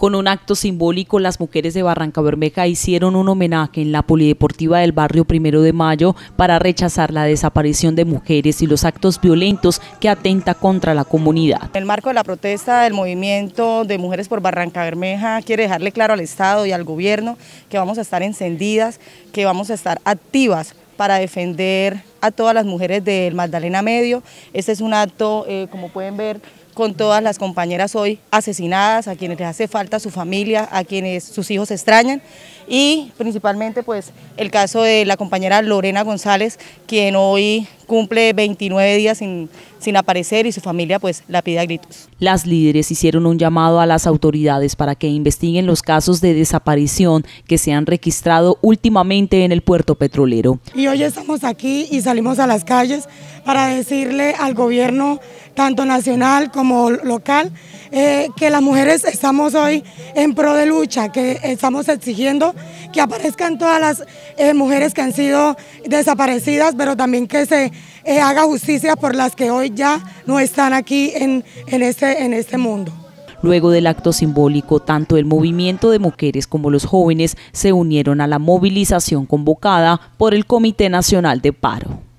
Con un acto simbólico, las mujeres de Barranca Bermeja hicieron un homenaje en la Polideportiva del barrio Primero de Mayo para rechazar la desaparición de mujeres y los actos violentos que atenta contra la comunidad. En el marco de la protesta del movimiento de Mujeres por Barranca Bermeja, quiere dejarle claro al Estado y al gobierno que vamos a estar encendidas, que vamos a estar activas para defender a todas las mujeres del Magdalena Medio. Este es un acto, eh, como pueden ver, con todas las compañeras hoy asesinadas, a quienes les hace falta su familia, a quienes sus hijos extrañan y principalmente pues el caso de la compañera Lorena González, quien hoy cumple 29 días sin, aparecer y su familia pues la pide a gritos. Las líderes hicieron un llamado a las autoridades para que investiguen los casos de desaparición que se han registrado últimamente en el puerto petrolero. Y hoy estamos aquí y salimos a las calles para decirle al gobierno, tanto nacional como local, eh, que las mujeres estamos hoy en pro de lucha, que estamos exigiendo que aparezcan todas las eh, mujeres que han sido desaparecidas, pero también que se eh, haga justicia por las que hoy ya no están aquí en, este, en este mundo. Luego del acto simbólico, tanto el movimiento de mujeres como los jóvenes se unieron a la movilización convocada por el Comité Nacional de Paro.